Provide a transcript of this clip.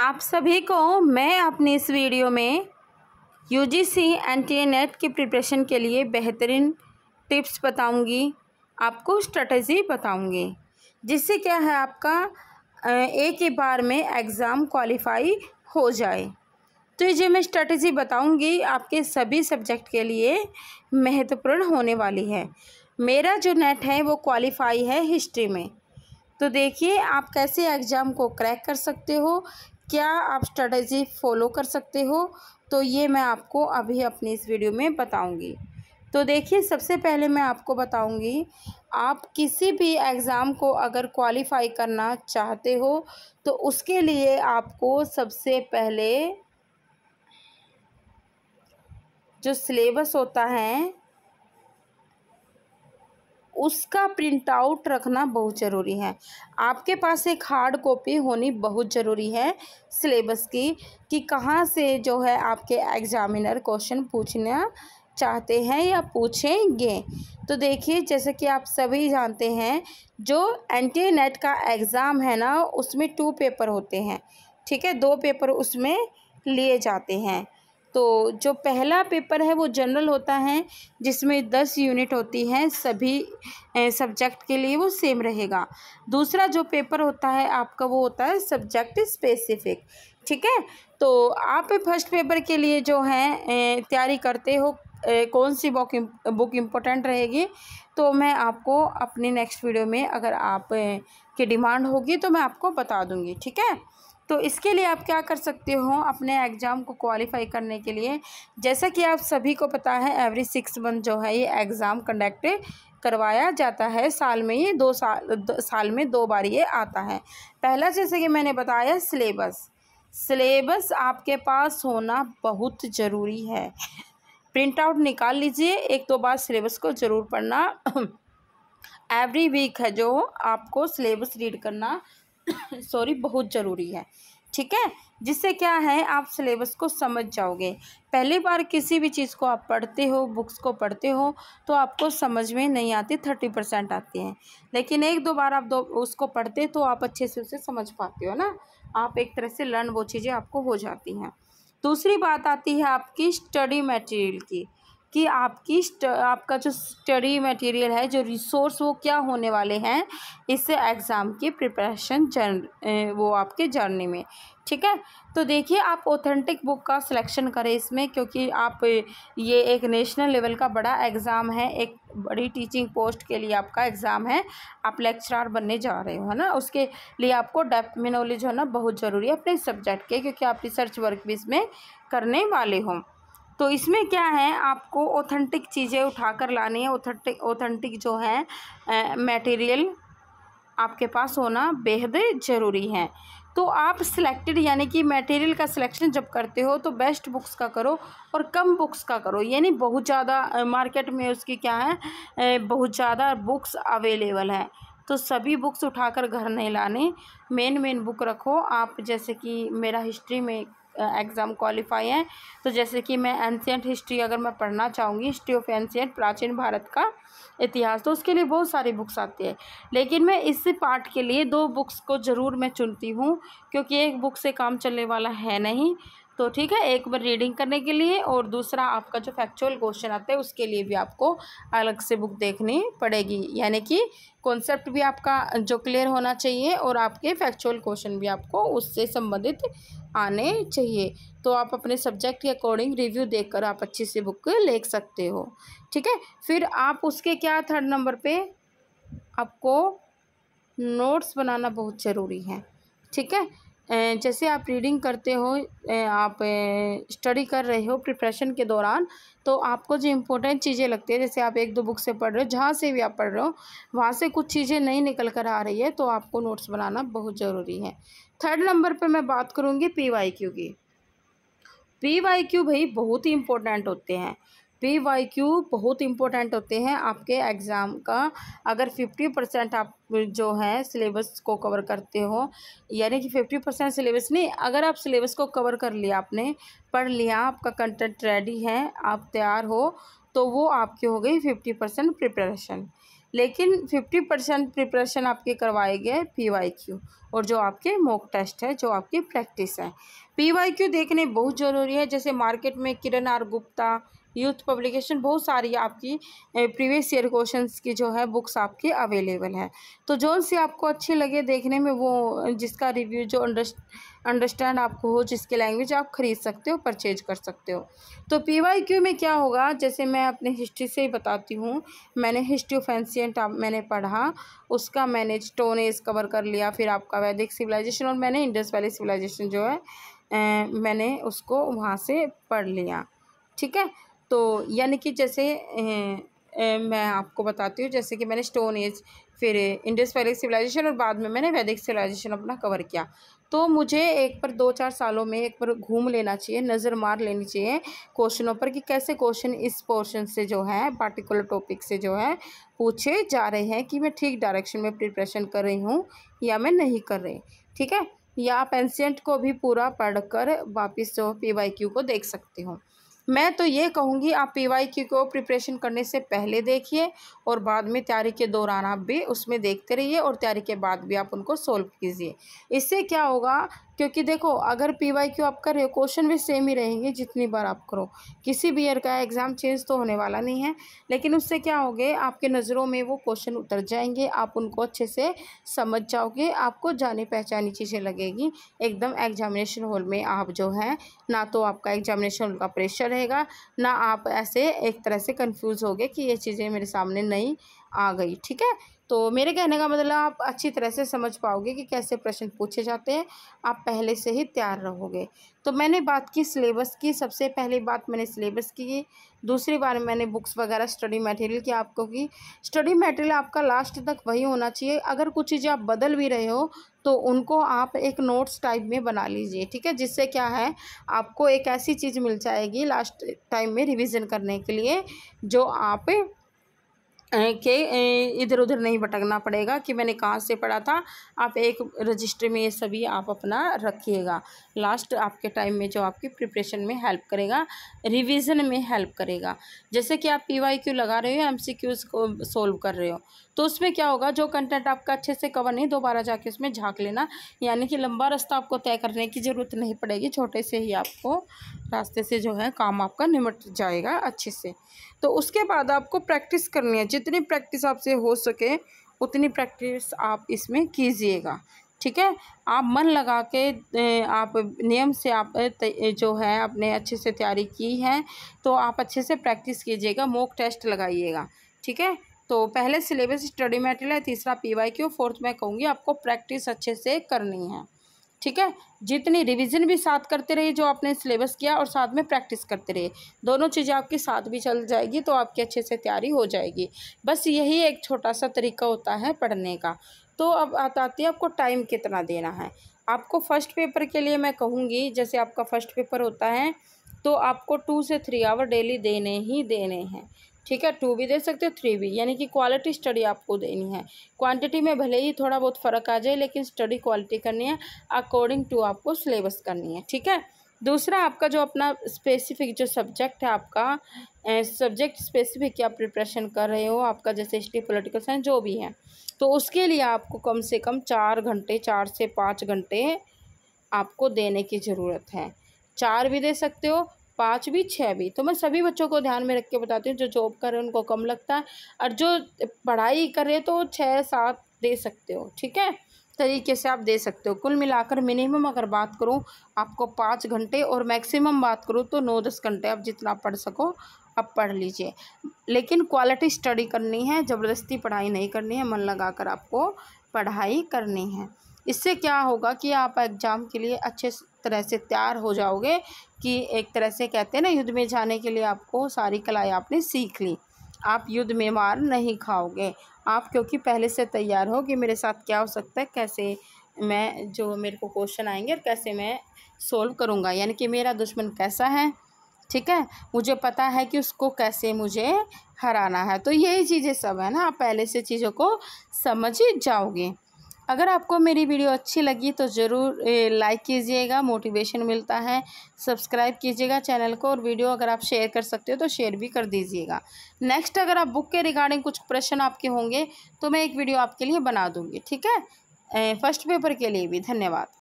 आप सभी को मैं अपने इस वीडियो में U G C N T A NET की प्रिपरेशन के लिए बेहतरीन टिप्स बताऊंगी आपको स्ट्रेटजी बताऊंगी जिससे क्या है आपका एक ही बार में एग्ज़ाम क्वालिफाई हो जाए तो ये जो मैं स्ट्रेटजी बताऊंगी आपके सभी सब्जेक्ट के लिए महत्वपूर्ण होने वाली है मेरा जो नेट है वो क्वालिफाई है हिस्ट्री में तो देखिए आप कैसे एग्ज़ाम को क्रैक कर सकते हो क्या आप स्ट्रेटजी फॉलो कर सकते हो तो ये मैं आपको अभी अपनी इस वीडियो में बताऊंगी तो देखिए सबसे पहले मैं आपको बताऊंगी आप किसी भी एग्ज़ाम को अगर क्वालिफ़ाई करना चाहते हो तो उसके लिए आपको सबसे पहले जो सिलेबस होता है उसका प्रिंट आउट रखना बहुत ज़रूरी है आपके पास एक हार्ड कॉपी होनी बहुत ज़रूरी है सिलेबस की कि कहाँ से जो है आपके एग्ज़ामिनर क्वेश्चन पूछना चाहते हैं या पूछेंगे तो देखिए जैसे कि आप सभी जानते हैं जो टी नेट का एग्ज़ाम है ना उसमें टू पेपर होते हैं ठीक है दो पेपर उसमें लिए जाते हैं तो जो पहला पेपर है वो जनरल होता है जिसमें दस यूनिट होती हैं सभी सब्जेक्ट के लिए वो सेम रहेगा दूसरा जो पेपर होता है आपका वो होता है सब्जेक्ट स्पेसिफिक ठीक है तो आप फर्स्ट पेपर के लिए जो है तैयारी करते हो कौन सी बुक बुक इम्पोर्टेंट रहेगी तो मैं आपको अपने नेक्स्ट वीडियो में अगर आप की डिमांड होगी तो मैं आपको बता दूंगी ठीक है तो इसके लिए आप क्या कर सकते हो अपने एग्ज़ाम को क्वालिफ़ाई करने के लिए जैसा कि आप सभी को पता है एवरी सिक्स मंथ जो है ये एग्ज़ाम कंडक्ट करवाया जाता है साल में ये दो साल दो, साल में दो बार ये आता है पहला जैसे कि मैंने बताया सिलेबस सिलेबस आपके पास होना बहुत ज़रूरी है प्रिंट आउट निकाल लीजिए एक दो बार सिलेबस को ज़रूर पढ़ना एवरी वीक है जो आपको सिलेबस रीड करना सॉरी बहुत ज़रूरी है ठीक है जिससे क्या है आप सिलेबस को समझ जाओगे पहली बार किसी भी चीज़ को आप पढ़ते हो बुक्स को पढ़ते हो तो आपको समझ में नहीं आती थर्टी परसेंट आती हैं लेकिन एक दो बार आप दो उसको पढ़ते तो आप अच्छे से उसे समझ पाते हो ना आप एक तरह से लर्न वो चीज़ें आपको हो जाती हैं दूसरी बात आती है आपकी स्टडी मटेरियल की कि आपकी आपका जो स्टडी मटेरियल है जो रिसोर्स वो क्या होने वाले हैं इससे एग्ज़ाम की प्रिपरेशन जर्न वो आपके जर्नी में ठीक है तो देखिए आप ऑथेंटिक बुक का सिलेक्शन करें इसमें क्योंकि आप ये एक नेशनल लेवल का बड़ा एग्ज़ाम है एक बड़ी टीचिंग पोस्ट के लिए आपका एग्ज़ाम है आप लेक्चरार बनने जा रहे हो है ना उसके लिए आपको डेप्थ में नॉलेज होना बहुत ज़रूरी है अपने सब्जेक्ट के क्योंकि आप रिसर्च वर्क भी इसमें करने वाले हों तो इसमें क्या है आपको ऑथेंटिक चीज़ें उठाकर लानी है ऑथेंटिक ऑथेंटिक जो है मटेरियल आपके पास होना बेहद ज़रूरी है तो आप सिलेक्टेड यानी कि मटेरियल का सिलेक्शन जब करते हो तो बेस्ट बुक्स का करो और कम बुक्स का करो यानी बहुत ज़्यादा मार्केट में उसकी क्या है बहुत ज़्यादा बुक्स अवेलेबल है तो सभी बुक्स उठाकर घर नहीं लाने मेन मेन बुक रखो आप जैसे कि मेरा हिस्ट्री में एग्ज़ाम क्वालिफाई हैं तो जैसे कि मैं एंशियट हिस्ट्री अगर मैं पढ़ना चाहूँगी हिस्ट्री ऑफ एनशियंट प्राचीन भारत का इतिहास तो उसके लिए बहुत सारी बुक्स आती है लेकिन मैं इस पार्ट के लिए दो बुक्स को ज़रूर मैं चुनती हूँ क्योंकि एक बुक से काम चलने वाला है नहीं तो ठीक है एक बार रीडिंग करने के लिए और दूसरा आपका जो फैक्चुअल क्वेश्चन आता है उसके लिए भी आपको अलग से बुक देखनी पड़ेगी यानी कि कॉन्सेप्ट भी आपका जो क्लियर होना चाहिए और आपके फैक्चुअल क्वेश्चन भी आपको उससे संबंधित आने चाहिए तो आप अपने सब्जेक्ट के अकॉर्डिंग रिव्यू देख आप अच्छी सी बुक ले सकते हो ठीक है फिर आप उसके क्या थर्ड नंबर पर आपको नोट्स बनाना बहुत ज़रूरी है ठीक है जैसे आप रीडिंग करते हो आप स्टडी कर रहे हो प्रिपरेशन के दौरान तो आपको जो इम्पोर्टेंट चीज़ें लगती है जैसे आप एक दो बुक से पढ़ रहे हो जहाँ से भी आप पढ़ रहे हो वहाँ से कुछ चीज़ें नहीं निकल कर आ रही है तो आपको नोट्स बनाना बहुत ज़रूरी है थर्ड नंबर पर मैं बात करूँगी पी वाई क्यू की पी वाई क्यू भाई बहुत ही इम्पोर्टेंट होते हैं प्री वाई क्यू बहुत इंपॉर्टेंट होते हैं आपके एग्ज़ाम का अगर फिफ्टी परसेंट आप जो है सिलेबस को कवर करते हो यानी कि फिफ्टी परसेंट सिलेबस नहीं अगर आप सिलेबस को कवर कर लिया आपने पढ़ लिया आपका कंटेंट रेडी है आप तैयार हो तो वो आपकी हो गई फिफ्टी परसेंट प्रिपरेशन लेकिन फिफ्टी परसेंट प्रिपरेशन आपके करवाए गए पी वाई क्यू और जो आपके मॉक टेस्ट है जो आपकी प्रैक्टिस है पी वाई क्यू देखने बहुत ज़रूरी है जैसे मार्केट में Kiran R Gupta youth publication बहुत सारी आपकी प्रीवियस ईयर क्वेश्चन की जो है बुक्स आपकी अवेलेबल है तो जो सी आपको अच्छी लगे देखने में वो जिसका रिव्यू जो अंडरस्टैंड आपको हो जिसकी लैंग्वेज आप खरीद सकते हो परचेज कर सकते हो तो पी वाई क्यू में क्या होगा जैसे मैं अपने हिस्ट्री से ही बताती हूँ मैंने हिस्ट्री ऑफ एंसियंट मैंने पढ़ा उसका मैंने स्टोनेज कवर कर लिया फिर आपका वैदिक सिविलाइजेशन और मैंने इंडस वैली सिविलाइजेशन जो है ए, मैंने उसको वहाँ से पढ़ लिया ठीक है तो यानी कि जैसे मैं आपको बताती हूँ जैसे कि मैंने स्टोन एज फिर इंडस वैलिक सिविलाइजेशन और बाद में मैंने वैदिक सिविलाइजेशन अपना कवर किया तो मुझे एक पर दो चार सालों में एक पर घूम लेना चाहिए नज़र मार लेनी चाहिए क्वेश्चनों पर कि कैसे क्वेश्चन इस पोर्शन से जो है पार्टिकुलर टॉपिक से जो है पूछे जा रहे हैं कि मैं ठीक डायरेक्शन में प्रिपरेशन कर रही हूँ या मैं नहीं कर रही ठीक है या आप एंशियंट को भी पूरा पढ़ कर वापस जो पी वाई क्यू को देख सकती हूँ मैं तो ये कहूँगी आप पी को प्रिपरेशन करने से पहले देखिए और बाद में तैयारी के दौरान आप भी उसमें देखते रहिए और तैयारी के बाद भी आप उनको सोल्व कीजिए इससे क्या होगा क्योंकि देखो अगर पी वाई क्यू आप कर रहे हो क्वेश्चन भी सेम ही रहेंगे जितनी बार आप करो किसी भी ईयर का एग्ज़ाम चेंज तो होने वाला नहीं है लेकिन उससे क्या हो गए आपके नज़रों में वो क्वेश्चन उतर जाएंगे आप उनको अच्छे से समझ जाओगे आपको जाने पहचानी चीज़ें लगेगी एकदम एग्जामिनेशन हॉल में आप जो है ना तो आपका एग्जामिनेशन हॉल का प्रेशर रहेगा ना आप ऐसे एक तरह से कन्फ्यूज़ हो गए कि ये चीज़ें मेरे सामने नहीं आ गई ठीक है तो मेरे कहने का मतलब आप अच्छी तरह से समझ पाओगे कि कैसे प्रश्न पूछे जाते हैं आप पहले से ही तैयार रहोगे तो मैंने बात की सिलेबस की सबसे पहली बात मैंने सिलेबस की दूसरी बार मैंने बुक्स वगैरह स्टडी मटेरियल की आपको की स्टडी मटेरियल आपका लास्ट तक वही होना चाहिए अगर कुछ चीज़ें आप बदल भी रहे हो तो उनको आप एक नोट्स टाइप में बना लीजिए ठीक है जिससे क्या है आपको एक ऐसी चीज़ मिल जाएगी लास्ट टाइम में रिविज़न करने के लिए जो आप के इधर उधर नहीं भटकना पड़ेगा कि मैंने कहाँ से पढ़ा था आप एक रजिस्टर में ये सभी आप अपना रखिएगा लास्ट आपके टाइम में जो आपकी प्रिपरेशन में हेल्प करेगा रिवीजन में हेल्प करेगा जैसे कि आप पी वाई क्यू लगा रहे हो या एम सी क्यूज़ को सोल्व कर रहे हो तो उसमें क्या होगा जो कंटेंट आपका अच्छे से कवर नहीं दोबारा जाके उसमें झाँक लेना यानी कि लंबा रास्ता आपको तय करने की ज़रूरत नहीं पड़ेगी छोटे से ही आपको रास्ते से जो है काम आपका निमट जाएगा अच्छे से तो उसके बाद आपको प्रैक्टिस करनी है जितनी प्रैक्टिस आपसे हो सके उतनी प्रैक्टिस आप इसमें कीजिएगा ठीक है आप मन लगा के आप नियम से आप जो है आपने अच्छे से तैयारी की है तो आप अच्छे से प्रैक्टिस कीजिएगा मोक टेस्ट लगाइएगा ठीक है तो पहले सिलेबस स्टडी मटेरियल है तीसरा पी वाई क्यू फोर्थ मैं कहूँगी आपको प्रैक्टिस अच्छे से करनी है ठीक है जितनी रिवीजन भी साथ करते रहिए जो आपने सिलेबस किया और साथ में प्रैक्टिस करते रहिए दोनों चीज़ें आपके साथ भी चल जाएगी तो आपकी अच्छे से तैयारी हो जाएगी बस यही एक छोटा सा तरीका होता है पढ़ने का तो अब आता है आपको टाइम कितना देना है आपको फ़र्स्ट पेपर के लिए मैं कहूँगी जैसे आपका फ़र्स्ट पेपर होता है तो आपको टू से थ्री आवर डेली देने ही देने हैं ठीक है टू भी दे सकते हो थ्री भी यानी कि क्वालिटी स्टडी आपको देनी है क्वांटिटी में भले ही थोड़ा बहुत फ़र्क आ जाए लेकिन स्टडी क्वालिटी करनी है अकॉर्डिंग टू आपको सिलेबस करनी है ठीक है दूसरा आपका जो अपना स्पेसिफिक जो सब्जेक्ट है आपका सब्जेक्ट स्पेसिफिक आप प्रिपरेशन कर रहे हो आपका जैसे हिस्ट्री पोलिटिकल साइंस जो भी है तो उसके लिए आपको कम से कम चार घंटे चार से पाँच घंटे आपको देने की ज़रूरत है चार भी दे सकते हो पाँच भी छः भी तो मैं सभी बच्चों को ध्यान में रख के बताती हूँ जो जॉब कर रहे हैं उनको कम लगता है और जो पढ़ाई कर रहे तो छः सात दे सकते हो ठीक है तरीके से आप दे सकते हो कुल मिलाकर मिनिमम अगर बात करूँ आपको पाँच घंटे और मैक्सिमम बात करूँ तो नौ दस घंटे आप जितना पढ़ सको आप पढ़ लीजिए लेकिन क्वालिटी स्टडी करनी है ज़बरदस्ती पढ़ाई नहीं करनी है मन लगाकर आपको पढ़ाई करनी है इससे क्या होगा कि आप एग्ज़ाम के लिए अच्छे तरह से तैयार हो जाओगे कि एक तरह से कहते हैं ना युद्ध में जाने के लिए आपको सारी कलाएँ आपने सीख ली आप युद्ध में मार नहीं खाओगे आप क्योंकि पहले से तैयार हो कि मेरे साथ क्या हो सकता है कैसे मैं जो मेरे को क्वेश्चन आएंगे और कैसे मैं सोल्व करूँगा यानी कि मेरा दुश्मन कैसा है ठीक है मुझे पता है कि उसको कैसे मुझे हराना है तो यही चीज़ें सब है ना आप पहले से चीज़ों को समझ जाओगे अगर आपको मेरी वीडियो अच्छी लगी तो ज़रूर लाइक कीजिएगा मोटिवेशन मिलता है सब्सक्राइब कीजिएगा चैनल को और वीडियो अगर आप शेयर कर सकते हो तो शेयर भी कर दीजिएगा नेक्स्ट अगर आप बुक के रिगार्डिंग कुछ प्रश्न आपके होंगे तो मैं एक वीडियो आपके लिए बना दूँगी ठीक है फर्स्ट पेपर के लिए भी धन्यवाद